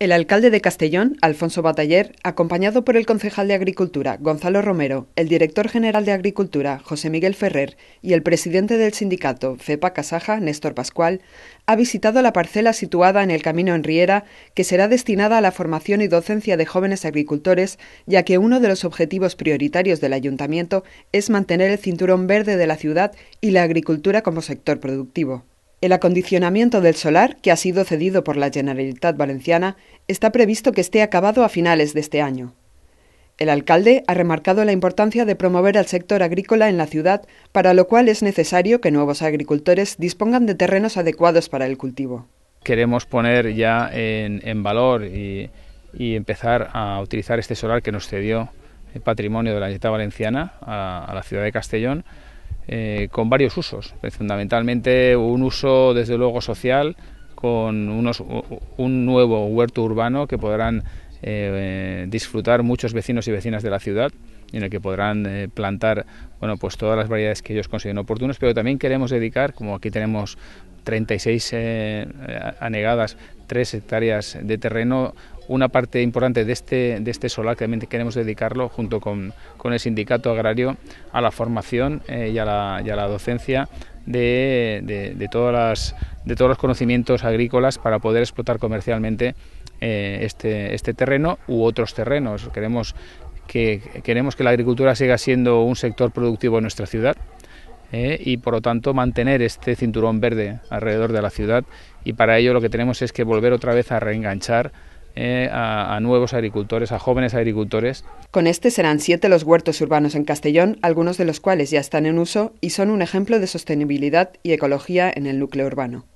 El alcalde de Castellón, Alfonso Bataller, acompañado por el concejal de Agricultura, Gonzalo Romero, el director general de Agricultura, José Miguel Ferrer, y el presidente del sindicato, FEPA Casaja, Néstor Pascual, ha visitado la parcela situada en el Camino en Riera, que será destinada a la formación y docencia de jóvenes agricultores, ya que uno de los objetivos prioritarios del ayuntamiento es mantener el cinturón verde de la ciudad y la agricultura como sector productivo. El acondicionamiento del solar, que ha sido cedido por la Generalitat Valenciana, está previsto que esté acabado a finales de este año. El alcalde ha remarcado la importancia de promover el sector agrícola en la ciudad, para lo cual es necesario que nuevos agricultores dispongan de terrenos adecuados para el cultivo. Queremos poner ya en, valor y, empezar a utilizar este solar que nos cedió el patrimonio de la Generalitat Valenciana a la ciudad de Castellón eh, con varios usos, fundamentalmente un uso desde luego social con unos, un nuevo huerto urbano que podrán eh, disfrutar muchos vecinos y vecinas de la ciudad en el que podrán eh, plantar bueno pues todas las variedades que ellos consideren oportunas pero también queremos dedicar como aquí tenemos 36 anegadas 3 hectáreas de terreno una parte importante de este, de este solar que también queremos dedicarlo junto con, el sindicato agrario a la formación eh, y, a la, docencia de, todas de todos los conocimientos agrícolas para poder explotar comercialmente eh, este, este, terreno u otros terrenos. Queremos que, queremos que la agricultura siga siendo un sector productivo en nuestra ciudad. Eh, y por lo tanto mantener este cinturón verde alrededor de la ciudad y para ello lo que tenemos es que volver otra vez a reenganchar eh, a, nuevos agricultores, a jóvenes agricultores. Con este serán siete los huertos urbanos en Castellón, algunos de los cuales ya están en uso y son un ejemplo de sostenibilidad y ecología en el núcleo urbano.